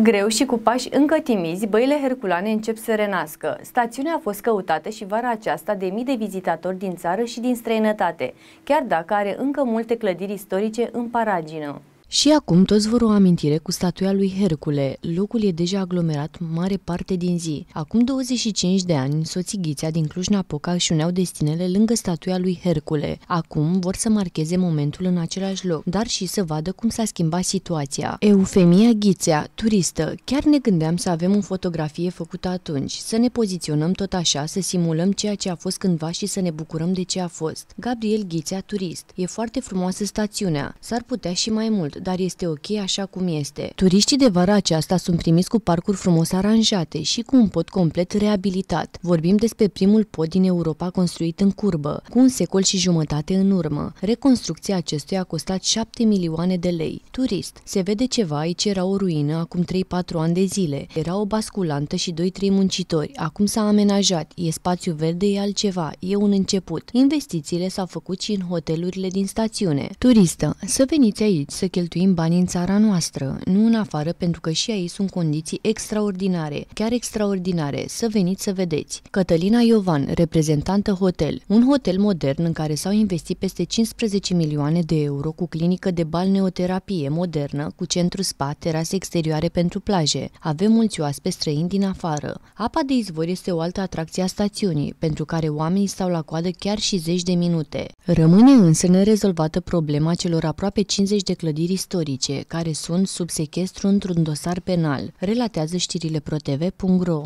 Greu și cu pași încă timizi, băile herculane încep să renască. Stațiunea a fost căutată și vara aceasta de mii de vizitatori din țară și din străinătate, chiar dacă are încă multe clădiri istorice în paragină. Și acum toți vor o amintire cu statuia lui Hercule. Locul e deja aglomerat mare parte din zi. Acum 25 de ani, soții Ghițea din Cluj-Napoca își uneau destinele lângă statuia lui Hercule. Acum vor să marcheze momentul în același loc, dar și să vadă cum s-a schimbat situația. Eufemia Ghițea, turistă. Chiar ne gândeam să avem o fotografie făcută atunci, să ne poziționăm tot așa, să simulăm ceea ce a fost cândva și să ne bucurăm de ce a fost. Gabriel Ghițea, turist. E foarte frumoasă stațiunea. S-ar putea și mai mult, dar este ok așa cum este. Turiștii de vara aceasta sunt primiți cu parcuri frumos aranjate și cu un pod complet reabilitat. Vorbim despre primul pod din Europa construit în curbă, cu un secol și jumătate în urmă. Reconstrucția acestuia a costat 7 milioane de lei. Turist. Se vede ceva, aici era o ruină acum 3-4 ani de zile. Era o basculantă și 2-3 muncitori. Acum s-a amenajat. E spațiu verde, e altceva. E un început. Investițiile s-au făcut și în hotelurile din stațiune. Turistă. Să veniți aici să cheltuiți cheltuim bani în țara noastră, nu în afară, pentru că și aici sunt condiții extraordinare, chiar extraordinare, să veniți să vedeți. Cătălina Iovan, reprezentantă hotel, un hotel modern în care s-au investit peste 15 milioane de euro cu clinică de balneoterapie modernă, cu centru spa, terase exterioare pentru plaje. Avem mulți oaspeți străini din afară. Apa de izvor este o altă atracție a stațiunii, pentru care oamenii stau la coadă chiar și zeci de minute. Rămâne însă nerezolvată problema celor aproape 50 de clădiri istorice, care sunt sub sechestru într-un dosar penal, relatează știrile protv.ro.